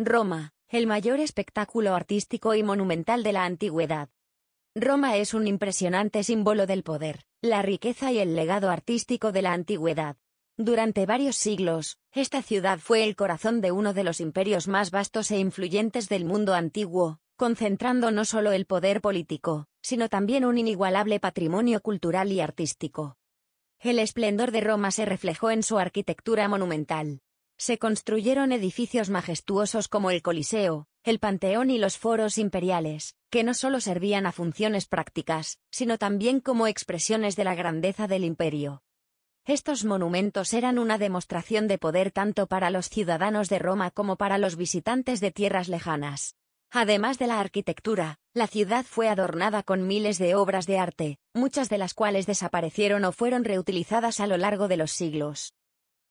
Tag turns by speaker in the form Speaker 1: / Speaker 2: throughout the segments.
Speaker 1: Roma, el mayor espectáculo artístico y monumental de la antigüedad. Roma es un impresionante símbolo del poder, la riqueza y el legado artístico de la antigüedad. Durante varios siglos, esta ciudad fue el corazón de uno de los imperios más vastos e influyentes del mundo antiguo, concentrando no solo el poder político, sino también un inigualable patrimonio cultural y artístico. El esplendor de Roma se reflejó en su arquitectura monumental, se construyeron edificios majestuosos como el Coliseo, el Panteón y los foros imperiales, que no solo servían a funciones prácticas, sino también como expresiones de la grandeza del imperio. Estos monumentos eran una demostración de poder tanto para los ciudadanos de Roma como para los visitantes de tierras lejanas. Además de la arquitectura, la ciudad fue adornada con miles de obras de arte, muchas de las cuales desaparecieron o fueron reutilizadas a lo largo de los siglos.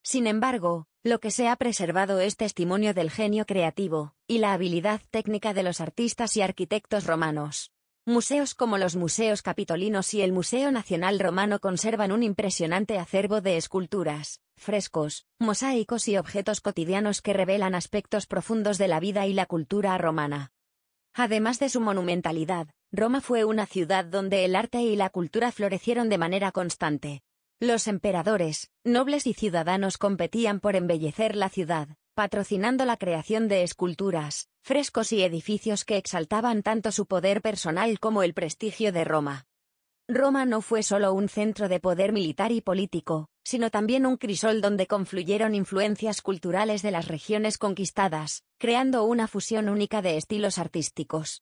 Speaker 1: Sin embargo, lo que se ha preservado es testimonio del genio creativo, y la habilidad técnica de los artistas y arquitectos romanos. Museos como los Museos Capitolinos y el Museo Nacional Romano conservan un impresionante acervo de esculturas, frescos, mosaicos y objetos cotidianos que revelan aspectos profundos de la vida y la cultura romana. Además de su monumentalidad, Roma fue una ciudad donde el arte y la cultura florecieron de manera constante. Los emperadores, nobles y ciudadanos competían por embellecer la ciudad, patrocinando la creación de esculturas, frescos y edificios que exaltaban tanto su poder personal como el prestigio de Roma. Roma no fue solo un centro de poder militar y político, sino también un crisol donde confluyeron influencias culturales de las regiones conquistadas, creando una fusión única de estilos artísticos.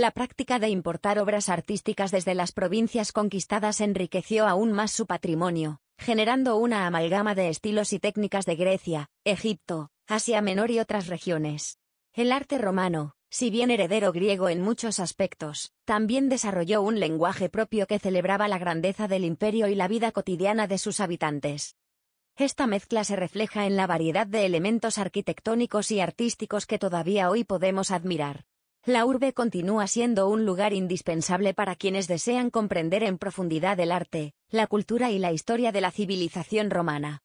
Speaker 1: La práctica de importar obras artísticas desde las provincias conquistadas enriqueció aún más su patrimonio, generando una amalgama de estilos y técnicas de Grecia, Egipto, Asia Menor y otras regiones. El arte romano, si bien heredero griego en muchos aspectos, también desarrolló un lenguaje propio que celebraba la grandeza del imperio y la vida cotidiana de sus habitantes. Esta mezcla se refleja en la variedad de elementos arquitectónicos y artísticos que todavía hoy podemos admirar. La urbe continúa siendo un lugar indispensable para quienes desean comprender en profundidad el arte, la cultura y la historia de la civilización romana.